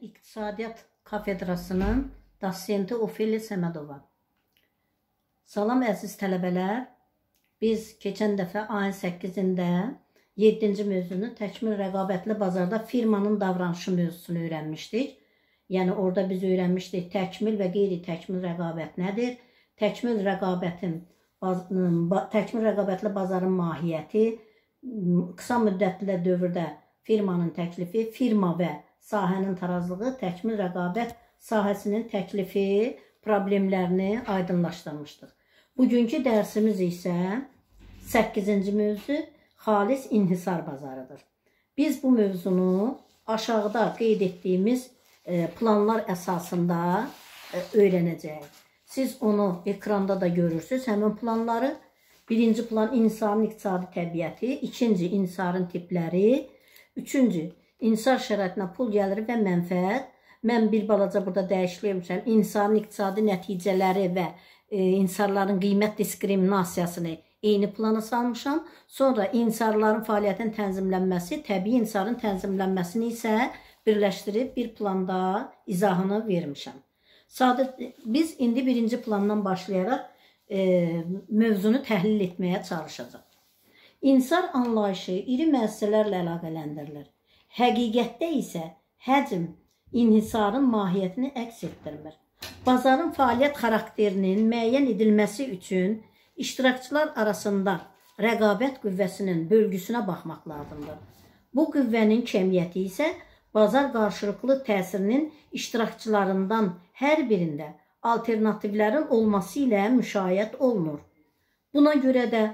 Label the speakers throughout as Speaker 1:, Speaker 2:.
Speaker 1: İqtisadiyyat kafedrasının dosenti Ofeli Səmədova. Salam əziz tələbələr. Biz keçən dəfə ayın 8-də 7-ci mövzunu təkmil rəqabətli bazarda firmanın davranışı mövzusunu öyrənmişdik. Yəni orada biz öyrənmişdik təkmil və qeyri-təkmil rəqabət nədir? Təkmil rəqabətin təkmil rəqabətli bazarın mahiyyəti, qısa müddətli dövrdə firmanın təklifi, firma və sahənin tarazlığı, təkmil rəqabət sahəsinin təklifi, problemlərini aydınlaşdırmışdıq. Bugünkü dərsimiz isə 8-ci mövzu xalis inhisar bazarıdır. Biz bu mövzunu aşağıda qeyd etdiyimiz e, planlar əsasında e, öyrənəcəyik. Siz onu ekranda da görürsünüz, həmin planları. Birinci plan insanın iqtisadi təbiəti, ikinci insanın tipləri, üçüncü İnsan şəraitinə pul gəliri və mənfəət. Mən bir balaca burada dəyişdirmişəm. İnsanın iqtisadi nəticələri və e, insanların qiymət diskriminasiyasını eyni plana salmışam. Sonra insanların fəaliyyətinin tənzimlənməsi, təbii insanın tənzimlənməsini isə birləşdirib bir planda izahını vermişəm. Sadə biz indi birinci plandan başlayaraq e, mövzunu təhlil etməyə çalışacağıq. İnsar anlayışı iri müəssisələrlə əlaqələndirilir. Həqiqətdə isə həcm inhisarın mahiyyətini əks etdirmir. Bazarın fəaliyyət xarakterinin müəyyən edilməsi üçün iştirakçılar arasında rəqabət qüvvəsinin bölgüsünə baxmaq lazımdır. Bu qüvvənin kəmiyyəti isə bazar qarşılıqlı təsirinin iştirakçılarından hər birində alternativlərin olması ilə müşayiət olunur. Buna görə də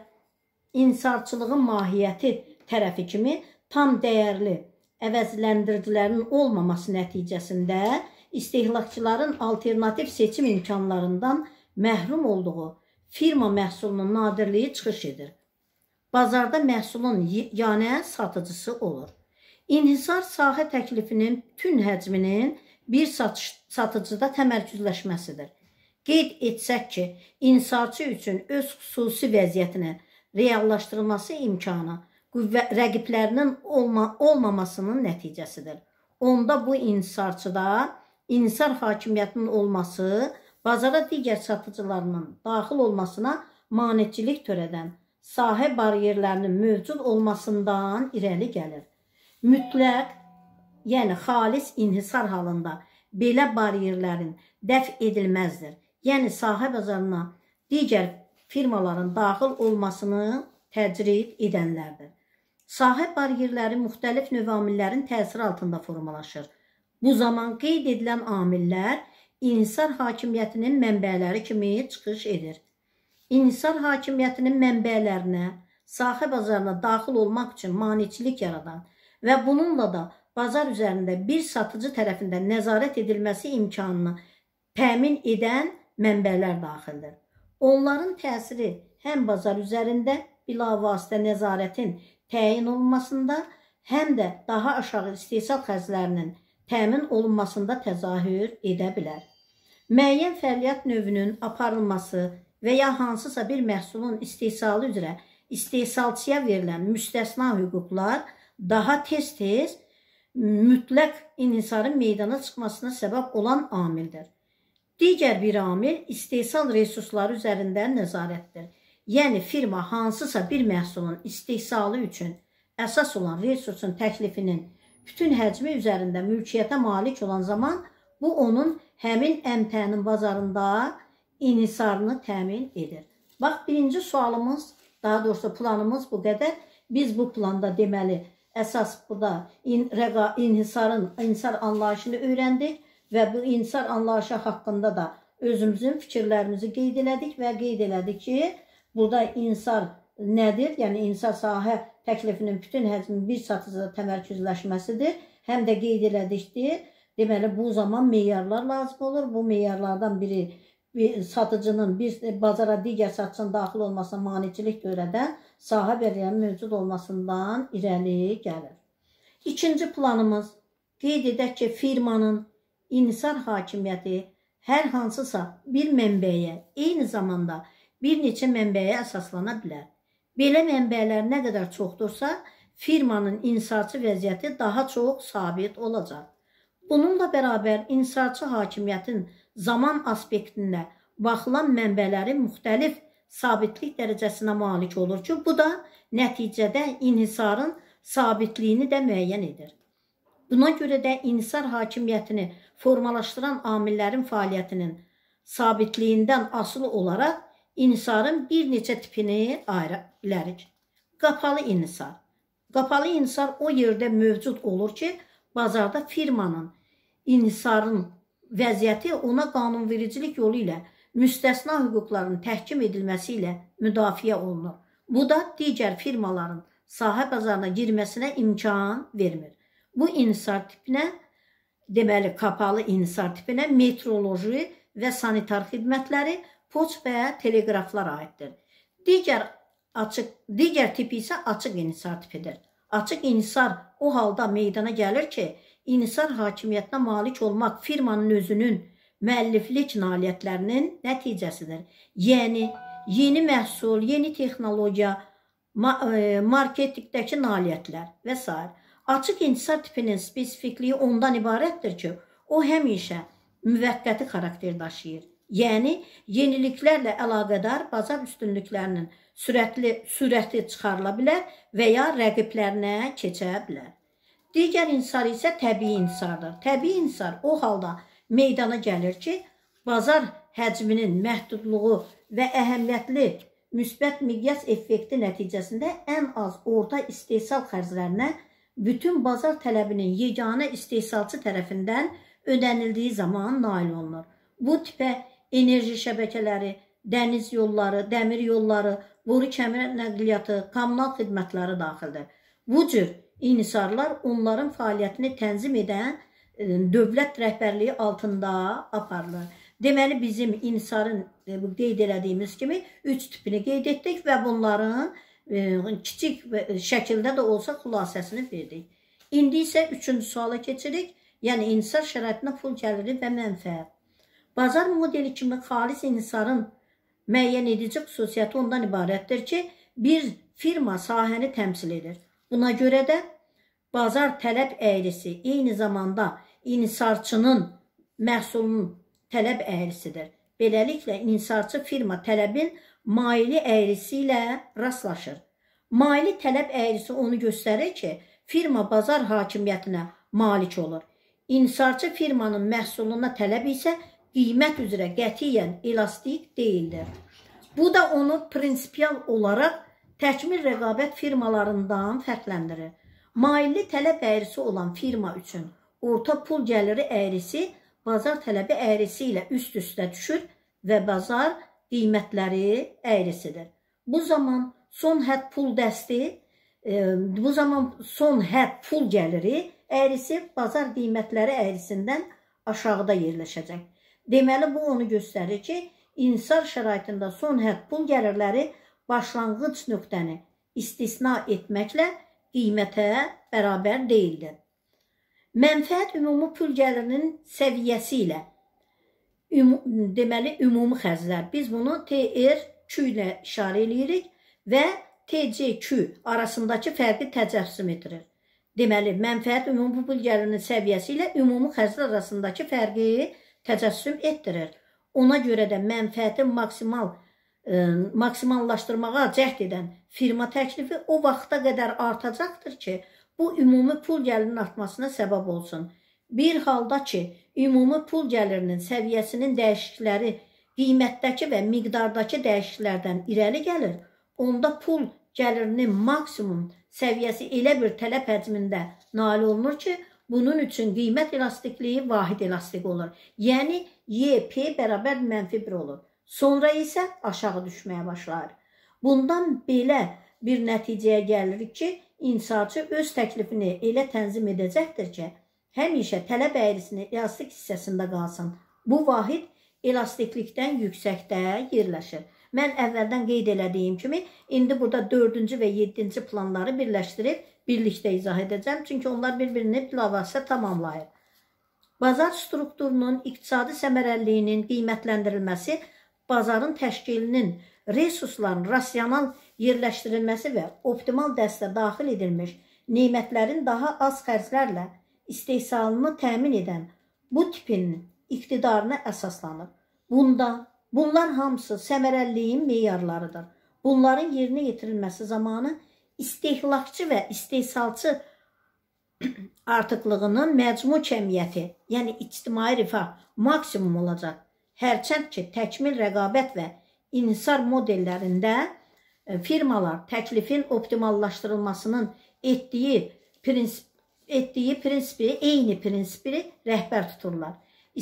Speaker 1: insarçılığın mahiyyəti tərəfi kimi tam dəyərli əvəzləndiricilərin olmaması nəticəsində istehlakçıların alternativ seçim imkanlarından məhrum olduğu firma məhsulunun nadirliyi çıxış edir. Bazarda məhsulun yanə yəni satıcısı olur. İnhisar sahə təklifinin tün həcminin bir satış, satıcıda təmərküzləşməsidir. Qeyd etsək ki, insarçı üçün öz xüsusi vəziyyətinin reallaşdırılması imkanı qüvvə, rəqiblərinin olma, olmamasının nəticəsidir. Onda bu insarçıda insar hakimiyyətinin olması bazara digər satıcılarının daxil olmasına maneçilik törədən sahə bariyerlərinin mövcud olmasından irəli gəlir. Mütləq, yəni xalis inhisar halında belə bariyerlərin dəf edilməzdir. Yəni sahə bazarına digər firmaların daxil olmasını təcrid edənlərdir. Sahə bariyerləri müxtəlif növ amillərin təsiri altında formalaşır. Bu zaman qeyd edilən amillər insar hakimiyyətinin mənbələri kimi çıxış edir. İnsar hakimiyyətinin mənbələrinə, sahə bazarına daxil olmaq üçün maneçilik yaradan və bununla da bazar üzərində bir satıcı tərəfindən nəzarət edilməsi imkanını təmin edən mənbələr daxildir. Onların təsiri həm bazar üzərində bilavasitə nəzarətin təyin olunmasında, həm də daha aşağı istehsal xərclərinin təmin olunmasında təzahür edə bilər. Müəyyən fəaliyyət növünün aparılması və ya hansısa bir məhsulun istehsalı üzrə istehsalçıya verilən müstəsna hüquqlar daha tez-tez mütləq inhisarın meydana çıxmasına səbəb olan amildir. Digər bir amil istehsal resursları üzərində nəzarətdir yəni firma hansısa bir məhsulun istehsalı üçün əsas olan resursun təklifinin bütün həcmi üzərində mülkiyyətə malik olan zaman bu onun həmin əmtənin bazarında inisarını təmin edir. Bax, birinci sualımız, daha doğrusu planımız bu qədər. Biz bu planda deməli, əsas burada in, rəqa, inhisarın, inhisar anlayışını öyrəndik və bu inhisar anlayışı haqqında da özümüzün fikirlərimizi qeyd elədik və qeyd elədik ki, Burada insan nədir? Yəni insan sahə təklifinin bütün həcminin bir çatısında təmərküzləşməsidir. Həm də qeyd elədikdir. Deməli bu zaman meyarlar lazım olur. Bu meyarlardan biri bir satıcının bir bazara digər satıcının daxil olmasına maneçilik törədən sahə bəriyənin mövcud olmasından irəli gəlir. İkinci planımız qeyd edək ki, firmanın insan hakimiyyəti hər hansısa bir mənbəyə eyni zamanda bir neçə mənbəyə əsaslana bilər. Belə mənbələr nə qədər çoxdursa, firmanın insarçı vəziyyəti daha çox sabit olacaq. Bununla bərabər insarçı hakimiyyətin zaman aspektinə baxılan mənbələri müxtəlif sabitlik dərəcəsinə malik olur ki, bu da nəticədə inhisarın sabitliyini də müəyyən edir. Buna görə də inhisar hakimiyyətini formalaşdıran amillərin fəaliyyətinin sabitliyindən asılı olaraq İnsarın bir neçə tipini ayıra bilərik. Qapalı insar. Qapalı insar o yerdə mövcud olur ki, bazarda firmanın insarın vəziyyəti ona qanunvericilik yolu ilə müstəsna hüquqların təhkim edilməsi ilə müdafiə olunur. Bu da digər firmaların sahə bazarına girməsinə imkan vermir. Bu insar tipinə, deməli, qapalı insar tipinə metroloji və sanitar xidmətləri poçt və teleqraflara aiddir. Digər açıq, digər tipi isə açıq inhisar tipidir. Açıq inhisar o halda meydana gəlir ki, inhisar hakimiyyətinə malik olmaq firmanın özünün müəlliflik nailiyyətlərinin nəticəsidir. Yəni yeni məhsul, yeni texnologiya, ma e, marketinqdəki nailiyyətlər və s. Açıq intisar tipinin spesifikliyi ondan ibarətdir ki, o həmişə müvəqqəti xarakter daşıyır. Yəni yeniliklərlə əlaqədar bazar üstünlüklərinin sürətli sürəti çıxarıla bilər və ya rəqiblərinə keçə bilər. Digər insar isə təbii insardır. Təbii insar o halda meydana gəlir ki, bazar həcminin məhdudluğu və əhəmiyyətli müsbət miqyas effekti nəticəsində ən az orta istehsal xərclərinə bütün bazar tələbinin yeganə istehsalçı tərəfindən ödənildiyi zaman nail olunur. Bu tipə enerji şəbəkələri, dəniz yolları, dəmir yolları, boru kəmir nəqliyyatı, kommunal xidmətləri daxildir. Bu cür inhisarlar onların fəaliyyətini tənzim edən e, dövlət rəhbərliyi altında aparılır. Deməli, bizim inhisarın e, qeyd elədiyimiz kimi üç tipini qeyd etdik və bunların e, kiçik şəkildə də olsa xülasəsini verdik. İndi isə üçüncü suala keçirik, yəni inhisar şəraitinə pul gəliri və mənfəət. Bazar modeli kimi xalis inhisarın müəyyən edici xüsusiyyəti ondan ibarətdir ki, bir firma sahəni təmsil edir. Buna görə də bazar tələb əyrisi eyni zamanda inhisarçının məhsulunun tələb əyrisidir. Beləliklə, inhisarçı firma tələbin maili əyrisi ilə rastlaşır. Maili tələb əyrisi onu göstərir ki, firma bazar hakimiyyətinə malik olur. İnhisarçı firmanın məhsuluna tələb isə qiymət üzrə qətiyyən elastik deyildir. Bu da onu prinsipial olaraq təkmil rəqabət firmalarından fərqləndirir. Mailli tələb əyrisi olan firma üçün orta pul gəliri əyrisi bazar tələbi əyrisi ilə üst-üstə düşür və bazar qiymətləri əyrisidir. Bu zaman son hədd pul dəsti, e, bu zaman son hədd pul gəliri əyrisi bazar qiymətləri əyrisindən aşağıda yerləşəcək. Deməli, bu onu göstərir ki, insan şəraitində son hədd pul gəlirləri başlanğıc nöqtəni istisna etməklə qiymətə bərabər deyildir. Mənfəət ümumi pul gəlirinin səviyyəsi ilə üm deməli ümumi xərclər. Biz bunu TR-Q ilə işarə eləyirik və TCQ arasındakı fərqi təcəssüm etdirir. Deməli, mənfəət ümumi pul gəlirinin səviyyəsi ilə ümumi xərclər arasındakı fərqi təcəssüm təcəssüm etdirir. Ona görə də mənfəəti maksimal ə, e, maksimallaşdırmağa cəhd edən firma təklifi o vaxta qədər artacaqdır ki, bu ümumi pul gəlirinin artmasına səbəb olsun. Bir halda ki, ümumi pul gəlirinin səviyyəsinin dəyişiklikləri qiymətdəki və miqdardakı dəyişikliklərdən irəli gəlir, onda pul gəlirinin maksimum səviyyəsi elə bir tələb həcmində nail olunur ki, Bunun üçün qiymət elastikliyi vahid elastik olur. Yəni, Y, P bərabər mənfi 1 olur. Sonra isə aşağı düşməyə başlar. Bundan belə bir nəticəyə gəlirik ki, inşaçı öz təklifini elə tənzim edəcəkdir ki, həmişə tələb əyrisini elastik hissəsində qalsın. Bu vahid elastiklikdən yüksəkdə yerləşir. Mən əvvəldən qeyd elədiyim kimi, indi burada 4-cü və 7-ci planları birləşdirib birlikdə izah edəcəm. Çünki onlar bir-birini bilavasitə tamamlayır. Bazar strukturunun iqtisadi səmərəliliyinin qiymətləndirilməsi, bazarın təşkilinin, resursların rasional yerləşdirilməsi və optimal dəstə daxil edilmiş nemətlərin daha az xərclərlə istehsalını təmin edən bu tipin iqtidarına əsaslanır. Bunda bunlar hamısı səmərəliliyin meyarlarıdır. Bunların yerinə yetirilməsi zamanı istehlakçı və istehsalçı artıqlığının məcmu kəmiyyəti, yəni ictimai rifah maksimum olacaq. Hərçənd ki, təkmil rəqabət və insar modellərində e, firmalar təklifin optimallaşdırılmasının etdiyi prinsip etdiyi prinsipi, eyni prinsipi rəhbər tuturlar.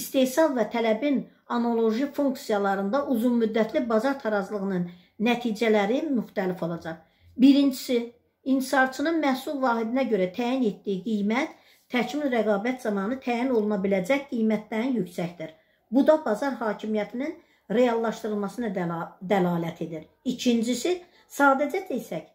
Speaker 1: İstehsal və tələbin analoji funksiyalarında uzunmüddətli bazar tarazlığının nəticələri müxtəlif olacaq. Birincisi, intisarçının məhsul vahidinə görə təyin etdiyi qiymət təkmil rəqabət zamanı təyin oluna biləcək qiymətdən yüksəkdir. Bu da bazar hakimiyyətinin reallaşdırılmasına dəlalət edir. İkincisi, sadəcə desək,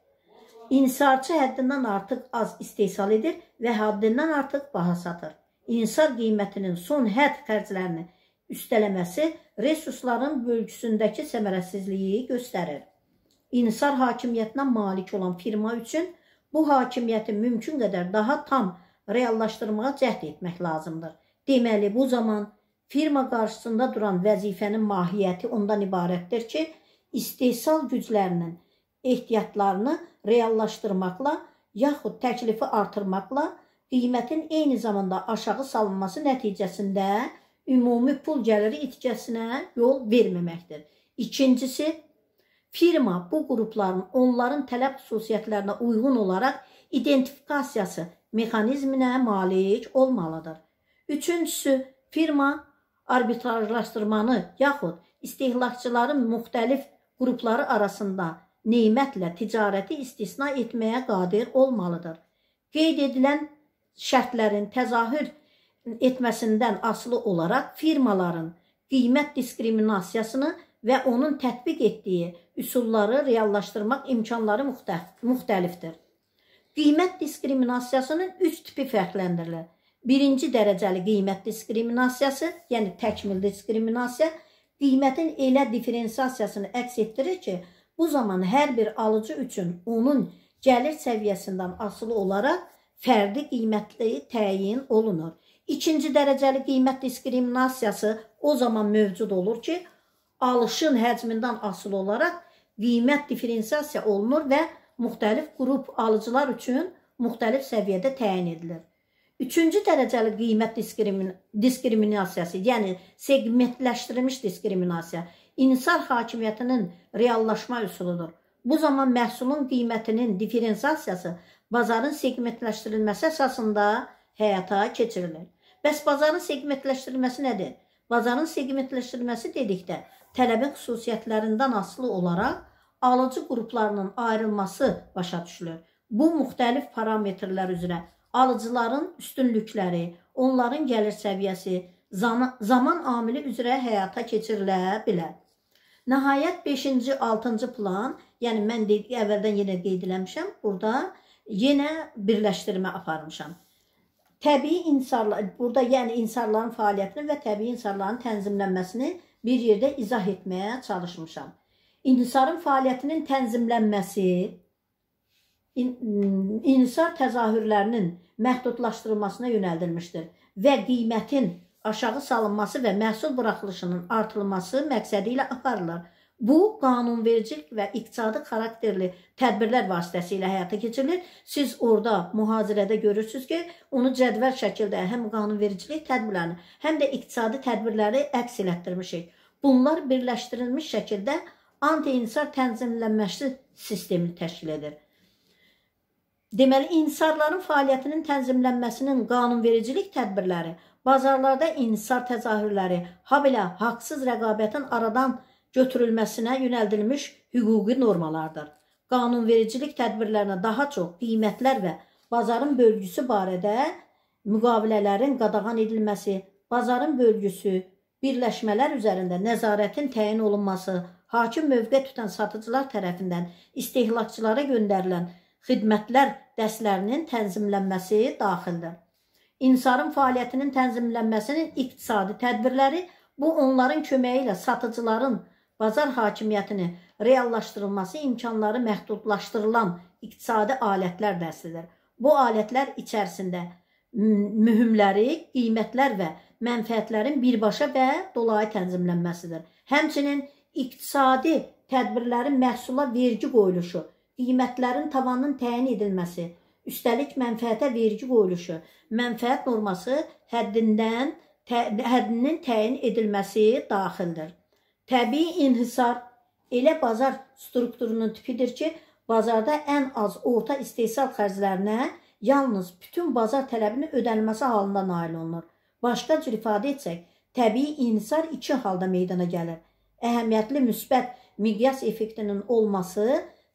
Speaker 1: İnsarçı həddindən artıq az istehsal edir və həddindən artıq baha satır. İnsar qiymətinin son hədd xərclərini üstələməsi resursların bölgüsündəki səmərəsizliyi göstərir insar hakimiyyətinə malik olan firma üçün bu hakimiyyəti mümkün qədər daha tam reallaşdırmağa cəhd etmək lazımdır. Deməli, bu zaman firma qarşısında duran vəzifənin mahiyyəti ondan ibarətdir ki, istehsal güclərinin ehtiyatlarını reallaşdırmaqla yaxud təklifi artırmaqla qiymətin eyni zamanda aşağı salınması nəticəsində ümumi pul gəliri itkəsinə yol verməməkdir. İkincisi, Firma bu qrupların onların tələb xüsusiyyətlərinə uyğun olaraq identifikasiyası mexanizminə malik olmalıdır. Üçüncüsü, firma arbitrajlaşdırmanı yaxud istehlakçıların müxtəlif qrupları arasında neymətlə ticarəti istisna etməyə qadir olmalıdır. Qeyd edilən şərtlərin təzahür etməsindən asılı olaraq firmaların qiymət diskriminasiyasını təzahür və onun tətbiq etdiyi üsulları reallaşdırmaq imkanları müxtəlifdir. Qiymət diskriminasiyasının üç tipi fərqləndirilir. Birinci dərəcəli qiymət diskriminasiyası, yəni təkmil diskriminasiya, qiymətin elə diferensiyasiyasını əks etdirir ki, bu zaman hər bir alıcı üçün onun gəlir səviyyəsindən asılı olaraq fərdi qiymətli təyin olunur. İkinci dərəcəli qiymət diskriminasiyası o zaman mövcud olur ki, alışın həcmindən asılı olaraq qiymət diferensiasiya olunur və müxtəlif qrup alıcılar üçün müxtəlif səviyyədə təyin edilir. Üçüncü dərəcəli qiymət diskrimin diskriminasiyası, yəni segmentləşdirilmiş diskriminasiya insar hakimiyyətinin reallaşma üsuludur. Bu zaman məhsulun qiymətinin diferensiyasiyası bazarın segmentləşdirilməsi əsasında həyata keçirilir. Bəs bazarın segmentləşdirilməsi nədir? Bazarın segmentləşdirilməsi dedikdə tələbə xüsusiyyətlərindən asılı olaraq alıcı qruplarının ayrılması başa düşülür. Bu müxtəlif parametrlər üzrə alıcıların üstünlükləri, onların gəlir səviyyəsi, zaman amili üzrə həyata keçirilə bilər. Nəhayət 5-ci, 6-cı plan, yəni mən de, əvvəldən yenə qeyd eləmişəm, burada yenə birləşdirmə aparmışam. Təbii insarlar, burada yəni insarların fəaliyyətini və təbii insarların tənzimlənməsini bir yerdə izah etməyə çalışmışam. İnhisarın fəaliyyətinin tənzimlənməsi, inhisar təzahürlərinin məhdudlaşdırılmasına yönəldilmişdir və qiymətin aşağı salınması və məhsul buraxılışının artırılması məqsədi ilə aparılır. Bu qanunvericilik və iqtisadi xarakterli tədbirlər vasitəsilə həyata keçirilir. Siz orada mühazirədə görürsüz ki, onu cədvəl şəkildə həm qanunvericilik tədbirlərini, həm də iqtisadi tədbirləri əks elətdirmişik. Bunlar birləşdirilmiş şəkildə anti-insar tənzimlənməsi sistemini təşkil edir. Deməli, insarların fəaliyyətinin tənzimlənməsinin qanunvericilik tədbirləri, bazarlarda insar təzahürləri, habelə haqsız rəqabətin aradan təşkil götürülməsinə yönəldilmiş hüquqi normalardır. Qanunvericilik tədbirlərinə daha çox qiymətlər və bazarın bölgüsü barədə müqavilələrin qadağan edilməsi, bazarın bölgüsü, birləşmələr üzərində nəzarətin təyin olunması, hakim mövqe tutan satıcılar tərəfindən istehlakçılara göndərilən xidmətlər dəstlərinin tənzimlənməsi daxildir. İnsarın fəaliyyətinin tənzimlənməsinin iqtisadi tədbirləri bu onların köməyi ilə satıcıların bazar hakimiyyətini reallaşdırılması imkanları məhdudlaşdırılan iqtisadi alətlər dəstidir. Bu alətlər içərisində mühümləri, qiymətlər və mənfəətlərin birbaşa və dolayı tənzimlənməsidir. Həmçinin iqtisadi tədbirlərin məhsula vergi qoyuluşu, qiymətlərin tavanının təyin edilməsi, üstəlik mənfəətə vergi qoyuluşu, mənfəət norması həddindən tə, həddinin təyin edilməsi daxildir. Təbii inhisar elə bazar strukturunun tipidir ki, bazarda ən az orta istehsal xərclərinə yalnız bütün bazar tələbinin ödənilməsi halında nail olunur. Başqa cür ifadə etsək, təbii inhisar iki halda meydana gəlir. Əhəmiyyətli müsbət miqyas effektinin olması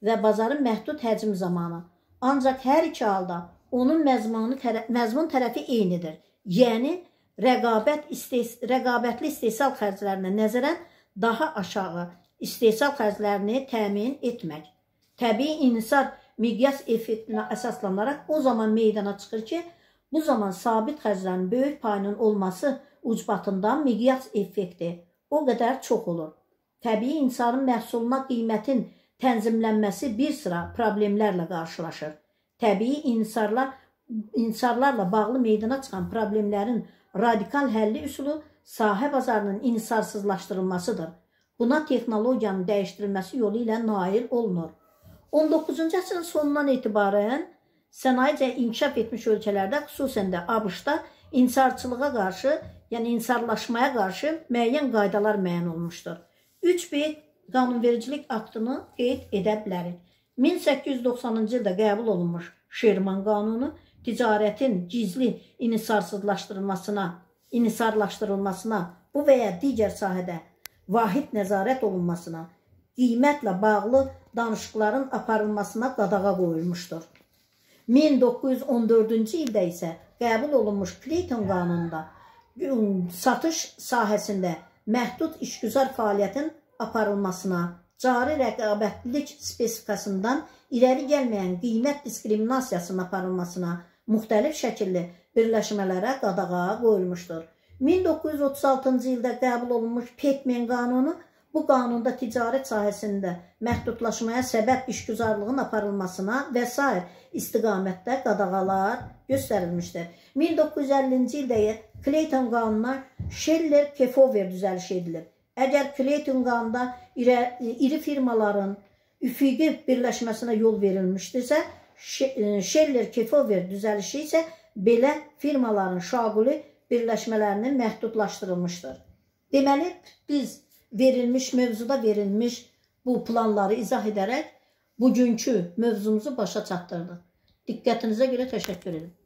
Speaker 1: və bazarın məhdud həcmi zamanı. Ancaq hər iki halda onun məzmunu tərə məzmun tərəfi eynidir. Yəni rəqabət istes rəqabətli istehsal xərclərinə nəzərən daha aşağı istehsal xərclərini təmin etmək. Təbii inhisar miqyas effektinə əsaslanaraq o zaman meydana çıxır ki, bu zaman sabit xərclərin böyük payının olması ucbatından miqyas effekti o qədər çox olur. Təbii insanın məhsuluna qiymətin tənzimlənməsi bir sıra problemlərlə qarşılaşır. Təbii insarlar, insarlarla bağlı meydana çıxan problemlərin radikal həlli üsulu sahə bazarının inhissarsızlaşdırılmasıdır. Buna texnologiyanın dəyişdirilməsi yolu ilə nail olunur. 19-cu əsrin sonundan etibarən sənayicə inkişaf etmiş ölkələrdə, xüsusən də ABŞ-da insarçılığa qarşı, yəni insarlaşmaya qarşı müəyyən qaydalar müəyyən olmuşdur. 3B qanunvericilik aktını qeyd edə bilərik. 1890-cı ildə qəbul olunmuş Şerman qanunu ticarətin gizli inhisarsızlaşdırılmasına inisarlaşdırılmasına, bu və ya digər sahədə vahid nəzarət olunmasına, qiymətlə bağlı danışıqların aparılmasına qadağa qoyulmuşdur. 1914-cü ildə isə qəbul olunmuş Clayton qanununda satış sahəsində məhdud işgüzar fəaliyyətin aparılmasına, cari rəqabətlilik spesifikasından irəli gəlməyən qiymət diskriminasiyasının aparılmasına, müxtəlif şəkilli birləşmələrə qadağa qoyulmuşdur. 1936-cı ildə qəbul olunmuş Petmen qanunu bu qanunda ticarət sahəsində məhdudlaşmaya səbəb işgüzarlığın aparılmasına və s. istiqamətdə qadağalar göstərilmişdir. 1950-ci ildə Clayton qanuna Scheller-Kefover düzəliş edilib. Əgər Clayton qanunda iri, iri firmaların üfüqi birləşməsinə yol verilmişdirsə, e, Scheller-Kefover düzəlişi isə belə firmaların şaguli birləşmələrinin məhdudlaşdırılmışdır. Deməli, biz verilmiş mövzuda verilmiş bu planları izah edərək bugünkü mövzumuzu başa çatdırdıq. Diqqətinizə görə təşəkkür edirəm.